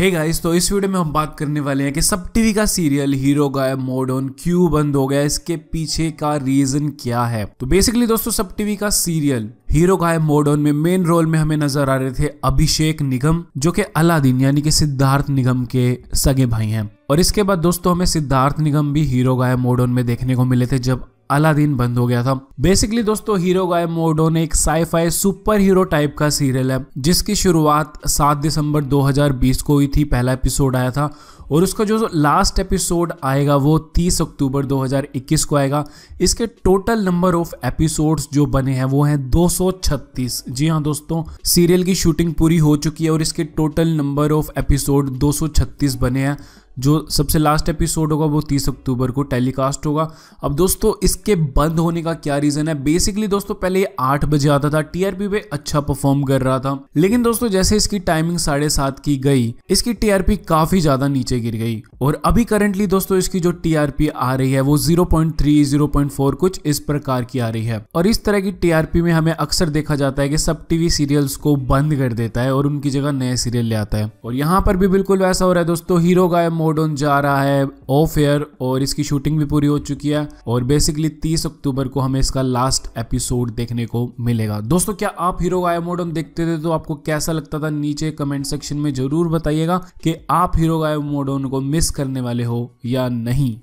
हे hey guys तो इस video में हम बात करने वाले हैं कि सब टीवी का सीरियल हीरो गायब मोड ऑन क्यों बंद हो गया इसके पीछे का रीजन क्या है तो बेसिकली दोस्तों सब टीवी का सीरियल हीरो गायब मोड ऑन में मेन रोल में हमें नजर आ रहे थे अभिषेक निगम जो कि अलादीन यानी कि सिद्धार्थ निगम के सगे भाई हैं और इसके बाद दोस्तों हमें सिद्धार्थ निगम भी हीरो गायब मोड ऑन में देखने को मिले थे जब अलादीन बंद हो गया था बेसिकली दोस्तों हीरो गाय मोडोन एक साईफाई सुपर हीरो टाइप का सीरियल है जिसकी शुरुआत 7 दिसंबर 2020 को हुई थी पहला एपिसोड आया था और उसका जो लास्ट एपिसोड आएगा वो 30 अक्टूबर 2021 को आएगा इसके टोटल नंबर ऑफ एपिसोड्स जो बने हैं वो हैं 236 जी हाँ दोस्तों सीरियल की शूटिंग पूरी हो चुकी है और इसके टोटल नंबर ऑफ एपिसोड 236 बने हैं जो सबसे लास्ट एपिसोड होगा वो तीस अक्टूबर को टेलीकास्ट होगा अब दोस्तों इसके बंद होने का क्या रीज़न है बेसिकली दोस्तों पहले ये आठ बजे आता था टीआरपी पे अच्छा परफॉर्म कर रहा था लेकिन दोस्तों जैसे इसकी टाइमिंग साढ़े सात की गई इसकी टीआरपी काफ़ी ज़्यादा नीचे गिर गई और अभी करंटली दोस्तों इसकी जो टीआरपी आ रही है वो zero point three zero point four कुछ इस प्रकार की आ रही है और इस तरह की टीआरपी में हमें अक्सर देखा जाता है कि सब टीवी सीरियल्स को बंद कर देता है और उनकी जगह नए सीरियल ले आता है और यहाँ पर भी बिल्कुल वैसा हो रहा है दोस्तों हीरो गायब मोड ऑन जा रहा है ऑफ एयर और इसकी शूटिंग भी पूरी हो चुकी है और बेसिकली 30 अक्टूबर को हमें इसका लास्ट एपिसोड देखने को मिलेगा दोस्तों क्या आप हीरो गाया मोड ऑन देखते थे तो आपको कैसा लगता था नीचे कमेंट सेक्शन में जरूर बताइएगा कि आप हीरो गाया मोड ऑन को मिस करने वाले हो या नहीं